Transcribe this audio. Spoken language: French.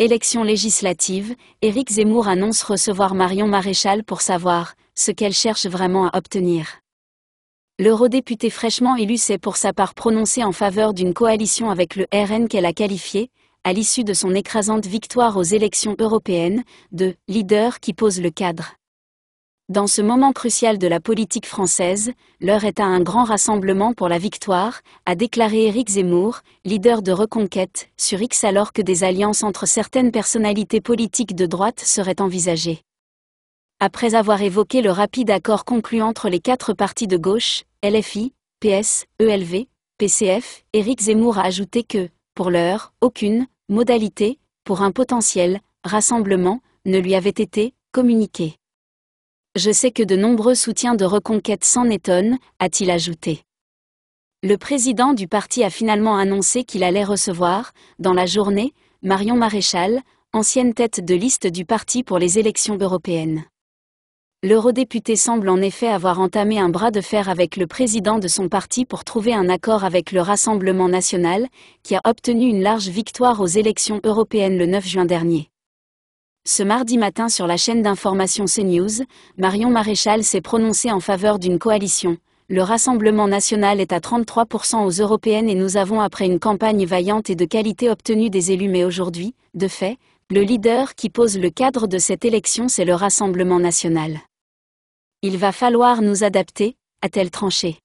Élections législatives, Éric Zemmour annonce recevoir Marion Maréchal pour savoir ce qu'elle cherche vraiment à obtenir. L'eurodéputé fraîchement élu s'est pour sa part prononcé en faveur d'une coalition avec le RN qu'elle a qualifié, à l'issue de son écrasante victoire aux élections européennes, de leader qui pose le cadre. Dans ce moment crucial de la politique française, l'heure est à un grand rassemblement pour la victoire, a déclaré Éric Zemmour, leader de Reconquête, sur X alors que des alliances entre certaines personnalités politiques de droite seraient envisagées. Après avoir évoqué le rapide accord conclu entre les quatre partis de gauche, LFI, PS, ELV, PCF, Éric Zemmour a ajouté que, pour l'heure, aucune modalité, pour un potentiel rassemblement, ne lui avait été communiquée. Je sais que de nombreux soutiens de Reconquête s'en étonnent, a-t-il ajouté. Le président du parti a finalement annoncé qu'il allait recevoir, dans la journée, Marion Maréchal, ancienne tête de liste du parti pour les élections européennes. L'eurodéputé semble en effet avoir entamé un bras de fer avec le président de son parti pour trouver un accord avec le Rassemblement national, qui a obtenu une large victoire aux élections européennes le 9 juin dernier. Ce mardi matin sur la chaîne d'information CNews, Marion Maréchal s'est prononcée en faveur d'une coalition. Le Rassemblement national est à 33% aux européennes et nous avons après une campagne vaillante et de qualité obtenu des élus mais aujourd'hui, de fait, le leader qui pose le cadre de cette élection c'est le Rassemblement national. Il va falloir nous adapter, a-t-elle tranché.